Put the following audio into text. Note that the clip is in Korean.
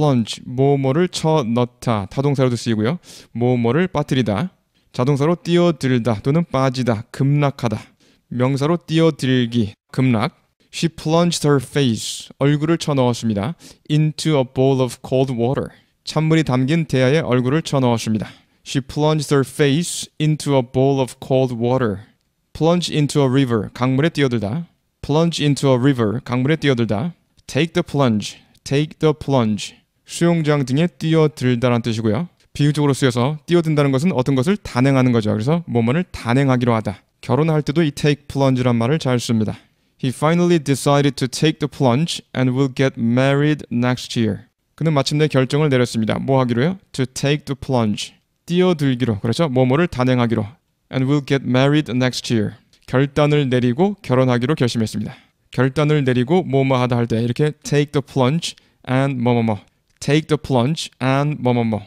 plunge 뭐뭐를 쳐 넣다 타동사로도 쓰이고요. 뭐뭐를 빠뜨리다 자동사로 뛰어들다 또는 빠지다 급락하다 명사로 뛰어들기 급락 She plunged her face 얼굴을 쳐 넣었습니다. into a bowl of cold water 찬물이 담긴 대야에 얼굴을 쳐 넣었습니다. She plunged her face into a bowl of cold water. plunge into a river 강물에 뛰어들다. plunge into a river 강물에 뛰어들다. take the plunge take the plunge 수용장 등에 뛰어들다라는 뜻이고요. 비유적으로 쓰여서 뛰어든다는 것은 어떤 것을 단행하는 거죠. 그래서 뭐뭐를 단행하기로 하다. 결혼할 때도 이 take plunge란 말을 잘 씁니다. He finally decided to take the plunge and will get married next year. 그는 마침내 결정을 내렸습니다. 뭐 하기로요? To take the plunge. 뛰어들기로. 그렇죠? 뭐뭐를 단행하기로. And will get married next year. 결단을 내리고 결혼하기로 결심했습니다. 결단을 내리고 뭐뭐 하다 할 때 이렇게 take the plunge and 뭐뭐뭐 take the plunge and boom.